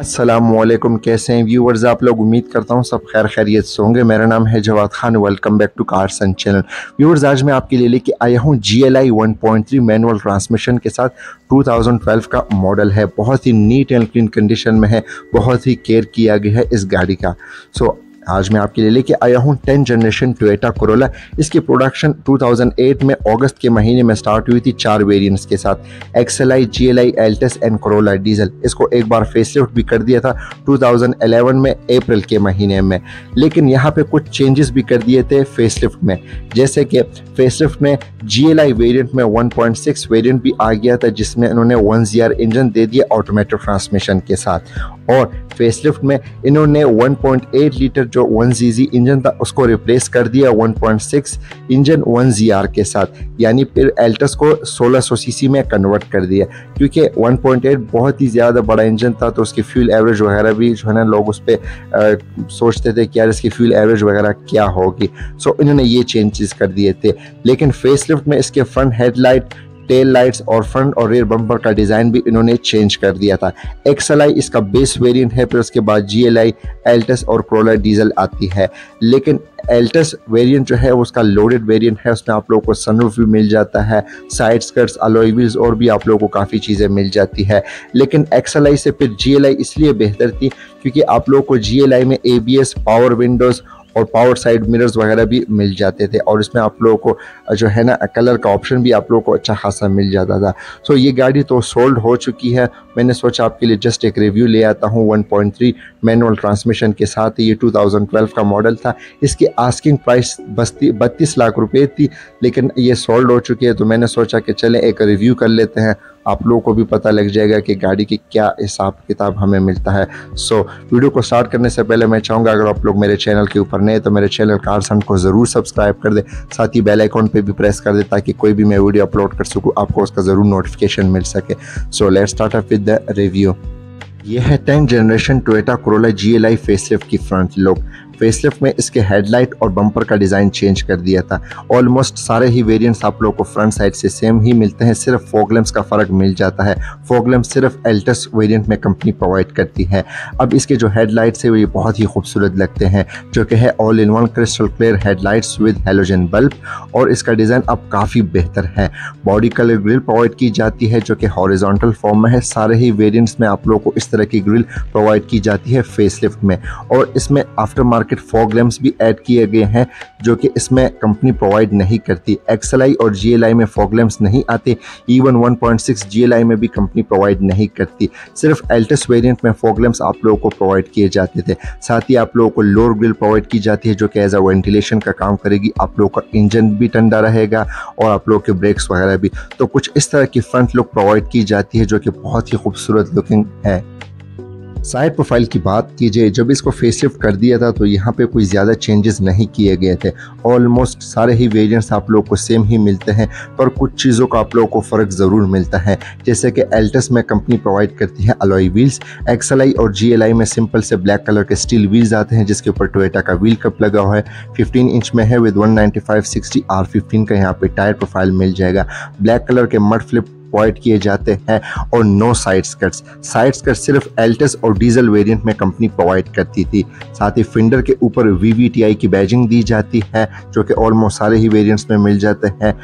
असलम कैसे हैं व्यूवर्स आप लोग उम्मीद करता हूँ सब खैर खैरियत से होंगे मेरा नाम है Jawad Khan welcome back to car son channel viewers आज मैं आपके लिए लेके आया हूँ G L I one point three manual transmission के साथ 2012 का मॉडल है बहुत ही नीट एंड क्लीन कंडीशन में है बहुत ही केयर किया गया है इस गाड़ी का सो so, आज मैं आपके लिए लेके आया हूँ टेन जनरेशन टोयोटा कोरोला इसकी प्रोडक्शन 2008 में अगस्त के महीने में स्टार्ट हुई थी चार वेरिएंट्स के साथ XLI GLI Altis and Corolla diesel इसको एक बार फेसलिफ्ट भी कर दिया था 2011 में अप्रैल के महीने में लेकिन यहाँ पे कुछ चेंजेस भी कर दिए थे फेसलिफ्ट में जैसे कि फेसलिफ्ट में जीएलआई वेरिएंट में 1.6 वेरियंट भी आ गया था जिसमें उन्होंने वन इंजन दे दिया ऑटोमेटिक ट्रांसमिशन के साथ और फेसलिफ्ट में इन्होंने 1.8 लीटर जो 1ZZ इंजन था उसको रिप्लेस कर दिया 1.6 इंजन 1ZR के साथ यानी फिर एल्टस को 1600 सीसी में कन्वर्ट कर दिया क्योंकि 1.8 बहुत ही ज़्यादा बड़ा इंजन था तो उसकी फ्यूल एवरेज वगैरह भी जो है ना लोग उस पर सोचते थे कि यार इसकी फ्यूल एवरेज वगैरह क्या होगी सो इन्होंने ये चेंजेस कर दिए थे लेकिन फेस में इसके फ्रंट हेडलाइट टेल लाइट्स और फ्रंट और रेयर बम्पर का डिज़ाइन भी इन्होंने चेंज कर दिया था एक्सएल इसका बेस वेरियंट है फिर उसके बाद जी एल आई एल्टस और क्रोला डीजल आती है लेकिन एल्टस वेरिएंट जो है उसका लोडेड वेरिएंट है उसमें आप लोगों को सनरूफ भी मिल जाता है साइड स्कर्ट्स अलोईवील्स और भी आप लोगों को काफ़ी चीज़ें मिल जाती है लेकिन एक्सएल से फिर जी इसलिए बेहतर थी क्योंकि आप लोगों को जी में ए पावर विंडोज़ और पावर साइड मिरर्स वगैरह भी मिल जाते थे और इसमें आप लोगों को जो है ना कलर का ऑप्शन भी आप लोगों को अच्छा खासा मिल जाता था सो ये गाड़ी तो सोल्ड हो चुकी है मैंने सोचा आपके लिए जस्ट एक रिव्यू ले आता हूँ 1.3 मैनुअल ट्रांसमिशन के साथ ये 2012 का मॉडल था इसकी आस्किंग प्राइस बस्ती बत्तीस लाख रुपये थी लेकिन ये सोल्ड हो चुकी है तो मैंने सोचा कि चले एक रिव्यू कर लेते हैं आप लोगों को भी पता लग जाएगा कि गाड़ी की क्या हिसाब किताब हमें मिलता है सो so, वीडियो को स्टार्ट करने से पहले मैं चाहूँगा अगर आप लोग मेरे चैनल के ऊपर नए तो मेरे चैनल कारसन को ज़रूर सब्सक्राइब कर दे साथ ही बेलाइकॉन पर भी प्रेस कर दे ताकि कोई भी मैं वीडियो अपलोड कर सकूँ आपको उसका ज़रूर नोटिफिकेशन मिल सके so let start with the review यह है tenth generation Toyota Corolla G L I facelift की फ्रंट लुक फेसलिफ्ट में इसके हेडलाइट और बम्पर का डिज़ाइन चेंज कर दिया था ऑलमोस्ट सारे ही वेरियंट्स आप लोगों को फ्रंट साइड से सेम ही मिलते हैं सिर्फ फोगलम्स का फ़र्क मिल जाता है फोगलम्स सिर्फ एल्टस वेरियंट में कंपनी प्रोवाइड करती है अब इसके जो हेडलाइट्स है वो ये बहुत ही खूबसूरत लगते हैं जो कि है all in one crystal clear headlights with halogen bulb और इसका डिज़ाइन अब काफ़ी बेहतर है बॉडी कलर ग्रिल प्रोवाइड की जाती है जो कि हॉरिजॉन्टल फॉर्म में है सारे ही वेरियंट्स में आप लोगों को इस तरह की ग्रिल प्रोवाइड की जाती है फेसलिफ्ट में और इसमें आफ्टर मार्केट फॉग लैम्प्स भी ऐड किए गए हैं जो कि इसमें कंपनी प्रोवाइड नहीं करती एक्सएलआई और जीएलआई में फॉग लैम्प्स नहीं आते इवन 1.6 जीएलआई में भी कंपनी प्रोवाइड नहीं करती सिर्फ एल्टस वेरियंट में फॉग लैम्प्स आप लोगों को प्रोवाइड किए जाते थे साथ ही आप लोगों को लोअर ग्रिल प्रोवाइड की जाती है जो कि एज अ वेंटिलेशन का काम करेगी आप लोगों का इंजन भी ठंडा रहेगा और आप लोगों के ब्रेक्स वगैरह भी तो कुछ इस तरह की फ्रंट लुक प्रोवाइड की जाती है जो कि बहुत ही खूबसूरत लुकिंग है साइड प्रोफाइल की बात कीजिए जब इसको फेसलिफ्ट कर दिया था तो यहाँ पे कोई ज़्यादा चेंजेस नहीं किए गए थे ऑलमोस्ट सारे ही वेरिएंट्स आप लोगों को सेम ही मिलते हैं पर कुछ चीज़ों का आप लोगों को फ़र्क ज़रूर मिलता है जैसे कि एल्टस में कंपनी प्रोवाइड करती है अलॉय व्हील्स एक्सएलआई और जी में सिंपल से ब्लैक कलर के स्टील व्हील्स आते हैं जिसके ऊपर टोएटा का व्हील कप लगा हुआ है फिफ्टीन इंच में है विद वन नाइन्टी आर का यहाँ पर टायर प्रोफाइल मिल जाएगा ब्लैक कलर के मड फ्लिप अवॉइड किए जाते हैं और no side skirts side skirt सिर्फ एल्टस और डीजल वेरिएंट में कंपनी प्रोवाइड करती थी साथ ही फिंडर के ऊपर वी की बैजिंग दी जाती है जो कि ऑलमोस्ट सारे ही वेरियंट्स में मिल जाते हैं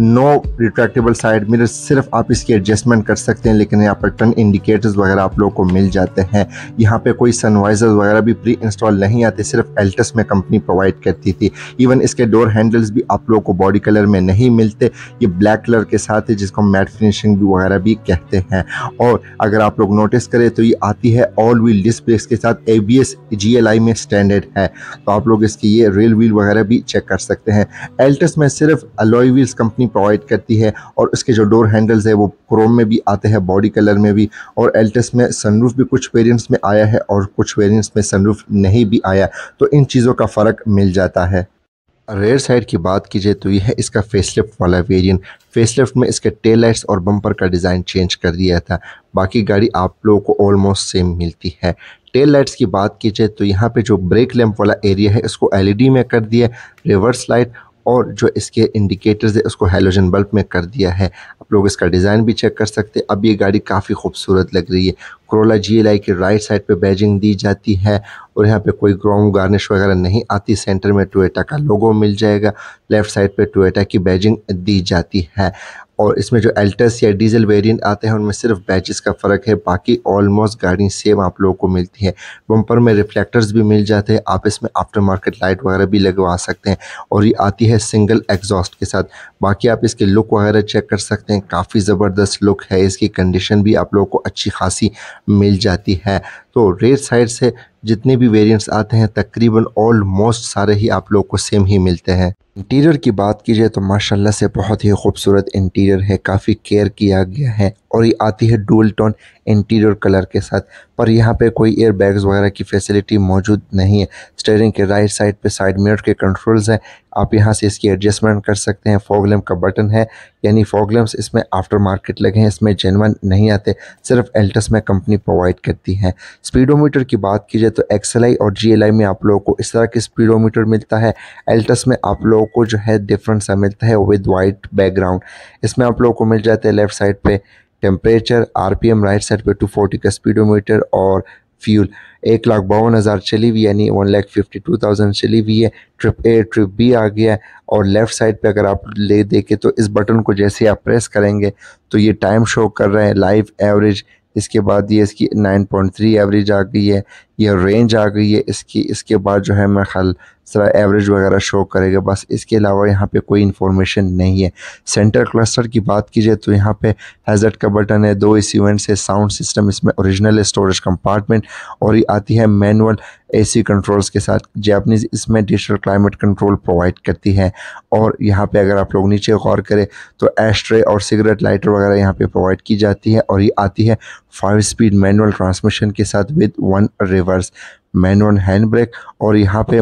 नो रिट्रैक्टेबल साइड मिरर सिर्फ आप इसकी एडजस्टमेंट कर सकते हैं लेकिन यहाँ पर टर्न इंडिकेटर्स वगैरह आप लोगों को मिल जाते हैं यहाँ पे कोई सनवाइजर वगैरह भी प्री इंस्टॉल नहीं आते सिर्फ एल्टस में कंपनी प्रोवाइड करती थी इवन इसके डोर हैंडल्स भी आप लोगों को बॉडी कलर में नहीं मिलते ये ब्लैक कलर के साथ है जिसको मैट फिनिशिंग भी वगैरह भी कहते हैं और अगर आप लोग नोटिस करें तो ये आती है ऑल व्हील डिस्प्ले के साथ A B S G L I में स्टैंडर्ड है तो आप लोग इसकी ये रेल व्हील वगैरह भी चेक कर सकते हैं एल्टस में सिर्फ अलॉय व्हील्स कंपनी रोशनी प्रोवाइड करती है और इसके जो डोर हैंडल्स है वो क्रोम में भी आते हैं बॉडी कलर में भी और एल्टस में सनरूफ भी कुछ वेरियंट्स में आया है और कुछ वेरियंट्स में सनरूफ नहीं भी आया तो इन चीज़ों का फ़र्क मिल जाता है रेयर साइड की बात की जाए तो यह है इसका फेसलिफ्ट वाला वेरिएंट फेसलिफ्ट में इसके टेल लाइट्स और बम्पर का डिज़ाइन चेंज कर दिया था बाकी गाड़ी आप लोगों को ऑलमोस्ट सेम मिलती है टेल लाइट्स की बात की जाए तो यहाँ पे जो ब्रेक लैंप वाला एरिया है इसको एलईडी e में कर दिया रिवर्स लाइट और जो इसके इंडिकेटर्स है उसको हेलोजन बल्ब में कर दिया है आप लोग इसका डिज़ाइन भी चेक कर सकते हैं अब ये गाड़ी काफ़ी खूबसूरत लग रही है क्रोला जी एल आई की राइट साइड पे बैजिंग दी जाती है और यहाँ पे कोई ग्राउंड गार्निश वगैरह नहीं आती सेंटर में टोएटा का लोगो मिल जाएगा लेफ्ट साइड पे टोएटा की बैजिंग दी जाती है और इसमें जो एल्टस या डीजल वेरिएंट आते हैं उनमें सिर्फ बैचेस का फ़र्क है बाकी ऑलमोस्ट गाड़ी सेम आप लोगों को मिलती है बम्पर में रिफ्लेक्टर्स भी मिल जाते हैं आप इसमें आफ्टर मार्केट लाइट वगैरह भी लगवा सकते हैं और ये आती है सिंगल एग्जॉस्ट के साथ बाकी आप इसके लुक वगैरह चेक कर सकते हैं काफ़ी ज़बरदस्त लुक है इसकी कंडीशन भी आप लोगों को अच्छी खासी मिल जाती है तो रेड साइड से जितने भी वेरिएंट्स आते हैं तकरीबन ऑलमोस्ट सारे ही आप लोगों को सेम ही मिलते हैं इंटीरियर की बात की जाए तो माशाल्लाह से बहुत ही खूबसूरत इंटीरियर है काफ़ी केयर किया गया है और ये आती है डुअल टोन इंटीरियर कलर के साथ पर यहाँ पे कोई एयर बैग्स वगैरह की फैसिलिटी मौजूद नहीं है स्टेयरिंग के राइट साइड पे साइड मिरर के कंट्रोल्स हैं आप यहाँ से इसकी एडजस्टमेंट कर सकते हैं फॉगलम का बटन है यानी फॉगलम्स इसमें आफ्टर मार्केट लगे हैं इसमें जेनवन नहीं आते सिर्फ एल्टस में कंपनी प्रोवाइड करती है स्पीडोमीटर की बात की जाए तो एक्सएलआई और जी में आप लोगों को इस तरह के स्पीडोमीटर मिलता है एल्टस में आप लोगों को जो है डिफरेंस मिलता है विद वाइट बैकग्राउंड इसमें आप लोगों को मिल जाता है लेफ्ट साइड पर temperature R P M right side पर टू फोर्टी का स्पीडोमीटर और फ्यूल एक लाख बावन हज़ार चली हुई यानी one lakh fifty two thousand चली हुई है ट्रिप ए ट्रिप बी आ गया है और लेफ़्ट साइड पे अगर आप ले देखें तो इस बटन को जैसे आप प्रेस करेंगे तो ये टाइम शो कर रहे हैं लाइव एवरेज इसके बाद ये इसकी नाइन पॉइंट थ्री एवरेज आ गई है ये रेंज आ गई है इसकी इसके बाद जो है मैं खाल सारा एवरेज वगैरह शो करेगा बस इसके अलावा यहाँ पे कोई इन्फॉर्मेशन नहीं है सेंटर क्लस्टर की बात की जाए तो यहाँ पे हैजर्ट का बटन है दो एसी इवेंट से साउंड सिस्टम इसमें ओरिजिनल स्टोरेज कंपार्टमेंट और ये आती है मैनुअल एसी कंट्रोल्स के साथ जैपनीज़ इसमें डिजिटल क्लाइमेट कंट्रोल प्रोवाइड करती है और यहाँ पे अगर आप लोग नीचे गौर करें तो एस्ट्रे और सिगरेट लाइटर वगैरह यहाँ पे प्रोवाइड की जाती है और ये आती है फाइव स्पीड मैनुअल ट्रांसमिशन के साथ with one reverse manual hand brake और यहाँ पे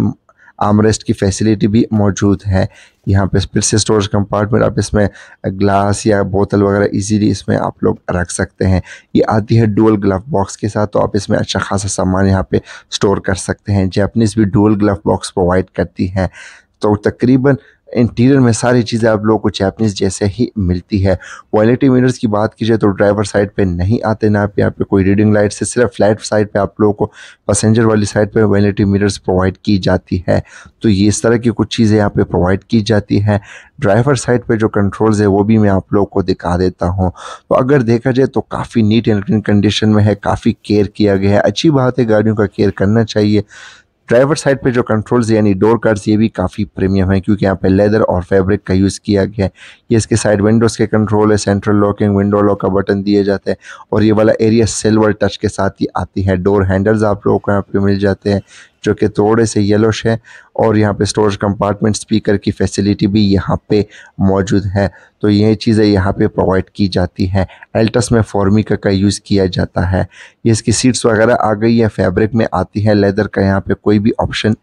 आमरेस्ट की फैसिलिटी भी मौजूद है यहाँ पे फिर से स्टोरेज कंपार्टमेंट आप इसमें ग्लास या बोतल वगैरह इजीली इसमें आप लोग रख सकते हैं ये आती है डुअल ग्लव बॉक्स के साथ तो आप इसमें अच्छा खासा सामान यहाँ पे स्टोर कर सकते हैं जैपनीज़ भी डुअल ग्लव बॉक्स प्रोवाइड करती है तो तकरीबन इंटीरियर में सारी चीज़ें आप लोगों को जैपनीज़ जैसे ही मिलती है क्वालिटी मिरर्स की बात की जाए तो ड्राइवर साइड पे नहीं आते ना यहाँ पे कोई रीडिंग लाइट से सिर्फ फ्लैट साइड पे आप लोगों को पैसेंजर वाली साइड पे क्वालिटी मिरर्स प्रोवाइड की जाती है तो ये इस तरह की कुछ चीज़ें यहाँ पे प्रोवाइड की जाती है ड्राइवर साइड पर जो कंट्रोल्स है वो भी मैं आप लोगों को दिखा देता हूँ तो अगर देखा जाए तो काफ़ी नीट एंड क्लीन कंडीशन में है काफ़ी केयर किया गया है अच्छी बात है गाड़ियों का केयर करना चाहिए ड्राइवर साइड पे जो कंट्रोल्स यानी डोर कार्ड्स ये भी काफ़ी प्रीमियम है क्योंकि यहाँ पे लेदर और फैब्रिक का यूज़ किया गया है ये इसके साइड विंडोज़ के कंट्रोल है सेंट्रल लॉकिंग विंडो लॉक का बटन दिए जाते हैं और ये वाला एरिया सिल्वर टच के साथ ही आती है डोर हैंडल्स आप लोगों को यहाँ पे मिल जाते हैं जो कि थोड़े से येलोश है और यहाँ पे स्टोरेज कंपार्टमेंट स्पीकर की फैसिलिटी भी यहाँ पे मौजूद है तो ये चीज़ें यहाँ पे प्रोवाइड की जाती हैं एल्टस में फॉर्मिका का यूज़ किया जाता है इसकी सीट्स वगैरह आ गई है फैब्रिक में आती है लेदर का यहाँ पे कोई भी ऑप्शन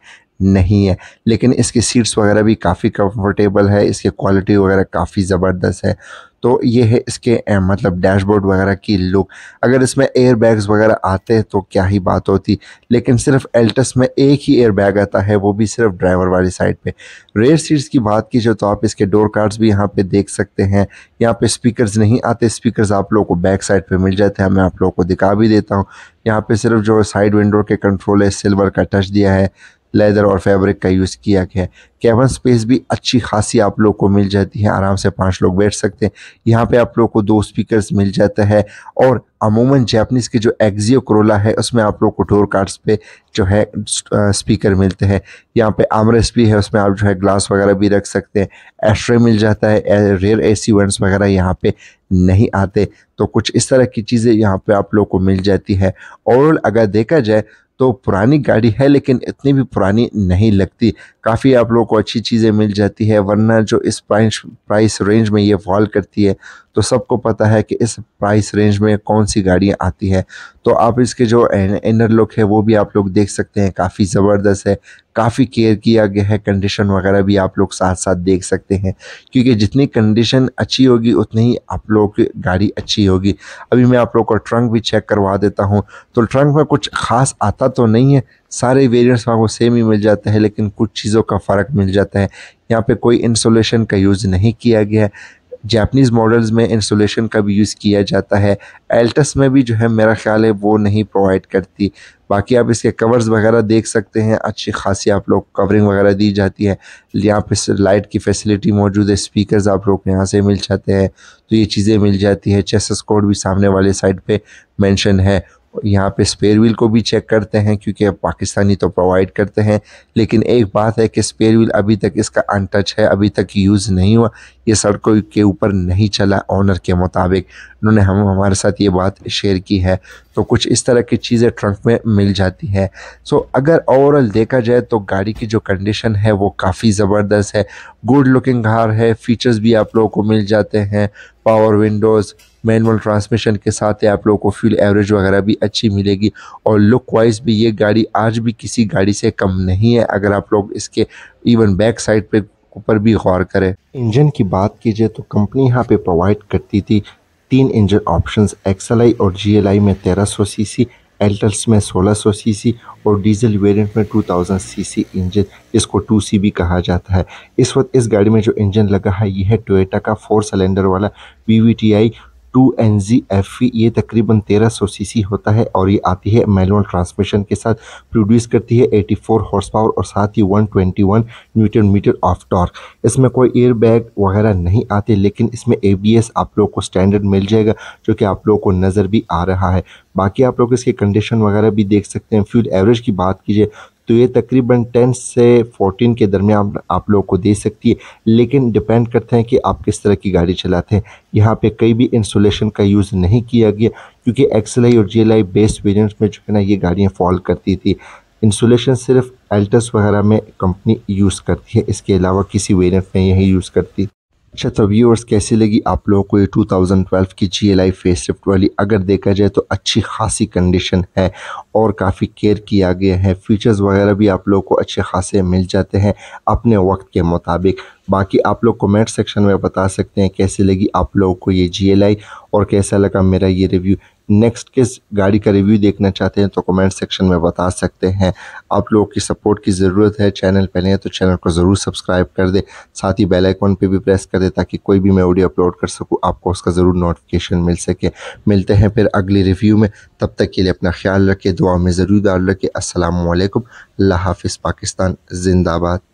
नहीं है लेकिन इसकी सीट्स वगैरह भी काफ़ी कंफर्टेबल है इसके क्वालिटी वगैरह काफ़ी ज़बरदस्त है तो ये है इसके मतलब डैशबोर्ड वगैरह की लुक अगर इसमें एयर बैग्स वगैरह आते तो क्या ही बात होती लेकिन सिर्फ एल्टस में एक ही एयर बैग आता है वो भी सिर्फ ड्राइवर वाली साइड पे रेयर सीट्स की बात की जाए तो आप इसके डोर कार्ड्स भी यहाँ पे देख सकते हैं यहाँ पे स्पीकर्स नहीं आते स्पीकर्स आप लोगों को बैक साइड पर मिल जाते हैं मैं आप लोगों को दिखा भी देता हूँ यहाँ पर सिर्फ जो साइड विंडो के कंट्रोल है सिल्वर का टच दिया है लेदर और फैब्रिक का यूज़ किया गया है कैबन स्पेस भी अच्छी खासी आप लोग को मिल जाती है आराम से पाँच लोग बैठ सकते हैं यहाँ पे आप लोग को दो स्पीकर्स मिल जाता है और अमूमन जैपनीज़ के जो एक्जियो करोला है उसमें आप लोग को टोर कार्ड्स पे जो है स्पीकर मिलते हैं यहाँ पे आमरेस भी है उसमें आप जो है ग्लास वगैरह भी रख सकते हैं एस्ट्रे मिल जाता है रेयर सी वंट्स वगैरह यहाँ पे नहीं आते तो कुछ इस तरह की चीज़ें यहाँ पे आप लोग को मिल जाती है ओवरऑल अगर देखा जाए तो पुरानी गाड़ी है लेकिन इतनी भी पुरानी नहीं लगती काफ़ी आप लोगों को अच्छी चीज़ें मिल जाती है वरना जो इस प्राइस प्राइस रेंज में ये फॉल करती है तो सबको पता है कि इस प्राइस रेंज में कौन सी गाड़ियाँ आती है तो आप इसके जो इनर लुक है वो भी आप लोग देख सकते हैं काफ़ी ज़बरदस्त है काफ़ी केयर किया गया है कंडीशन वगैरह भी आप लोग साथ साथ देख सकते हैं क्योंकि जितनी कंडीशन अच्छी होगी उतनी ही आप लोग की गाड़ी अच्छी होगी अभी मैं आप लोग का ट्रंक भी चेक करवा देता हूँ तो ट्रंक में कुछ ख़ास आता तो नहीं है सारे वेरियंट्स वहाँ को सेम ही मिल जाते हैं लेकिन कुछ चीज़ों का फ़र्क मिल जाता है यहाँ पे कोई इंसोलेशन का यूज़ नहीं किया गया है जैपनीज़ मॉडल्स में इंस्टॉलेशन का भी यूज़ किया जाता है एल्टस में भी जो है मेरा ख्याल है वो नहीं प्रोवाइड करती बाकी आप इसके कवर्स वगैरह देख सकते हैं अच्छी खासी आप लोग कवरिंग वगैरह दी जाती है यहाँ पे लाइट की फैसिलिटी मौजूद है स्पीकर्स आप लोग यहाँ से मिल जाते हैं तो ये चीज़ें मिल जाती है चेसस स्कोर भी सामने वाले साइड पे मेंशन है यहाँ पे स्पेयर व्हील को भी चेक करते हैं क्योंकि पाकिस्तानी तो प्रोवाइड करते हैं लेकिन एक बात है कि स्पेयर व्हील अभी तक इसका अनटच है अभी तक यूज़ नहीं हुआ ये सड़कों के ऊपर नहीं चला ऑनर के मुताबिक उन्होंने हम हमारे साथ ये बात शेयर की है तो कुछ इस तरह की चीज़ें ट्रंक में मिल जाती है सो तो अगर ओवरऑल देखा जाए तो गाड़ी की जो कंडीशन है वो काफ़ी ज़बरदस्त है गुड लुकिंग कार है फीचर्स भी आप लोगों को मिल जाते हैं पावर विंडोज़ मैनुअल ट्रांसमिशन के साथ है आप लोगों को फ्यूल एवरेज वगैरह भी अच्छी मिलेगी और लुक वाइज भी ये गाड़ी आज भी किसी गाड़ी से कम नहीं है अगर आप लोग इसके इवन बैक साइड पे ऊपर भी गौर करें इंजन की बात की जाए तो कंपनी यहाँ पे प्रोवाइड करती थी तीन इंजन ऑप्शन एक्सएलआई और जी में 1300 सी एल्टल्स में 1600 सीसी और डीजल वेरिएंट में 2000 सीसी इंजन इसको 2C भी कहा जाता है इस वक्त इस गाड़ी में जो इंजन लगा है यह है टोयोटा का फोर सिलेंडर वाला V two N G F ये तकरीबन तेरह सौ सी सी होता है और ये आती है मैनुअल ट्रांसमिशन के साथ प्रोड्यूस करती है एटी फोर हॉर्स पावर और साथ ही one twenty one newton metre of torque इसमें कोई एयर बैग वगैरह नहीं आते लेकिन इसमें ए बी एस आप लोग को स्टैंडर्ड मिल जाएगा जो कि आप लोगों को नज़र भी आ रहा है बाकी आप लोग इसके कंडीशन वगैरह भी देख सकते हैं फ्यूल एवरेज की बात कीजिए तो ये तकरीबन टेन से फोर्टीन के दरमियान आप लोगों को दे सकती है लेकिन डिपेंड करते हैं कि आप किस तरह की गाड़ी चलाते हैं यहाँ पे कहीं भी इंसुलेशन का यूज़ नहीं किया गया क्योंकि एक्सएलआई और जी आई बेस्ड वेरियंट में जो है ना ये गाड़ियाँ फॉल करती थी इंसुलेशन सिर्फ एल्टस वगैरह में कंपनी यूज़ करती है इसके अलावा किसी वेरियंट में यही यूज़ करती अच्छा तो व्यूअर्स कैसी लगी आप लोगों को ये 2012 की जी एल आई फेसलिफ्ट वाली अगर देखा जाए तो अच्छी खासी कंडीशन है और काफ़ी केयर किया गया है फीचर्स वगैरह भी आप लोगों को अच्छे खासे मिल जाते हैं अपने वक्त के मुताबिक बाकी आप लोग कमेंट सेक्शन में बता सकते हैं कैसी लगी आप लोगों को ये जी एल आई और कैसा लगा मेरा ये रिव्यू नेक्स्ट किस गाड़ी का रिव्यू देखना चाहते हैं तो कमेंट सेक्शन में बता सकते हैं आप लोगों की सपोर्ट की ज़रूरत है चैनल पहले हैं तो चैनल को ज़रूर सब्सक्राइब कर दे साथ ही बेल आइकॉन पे भी प्रेस कर दे ताकि कोई भी मैं ऑडियो अपलोड कर सकूँ आपको उसका ज़रूर नोटिफिकेशन मिल सके मिलते हैं फिर अगले रिव्यू में तब तक के लिए अपना ख्याल रखें दुआ में ज़रूर डाल रखें असलकम अल्लाह हाफिज़ पाकिस्तान जिंदाबाद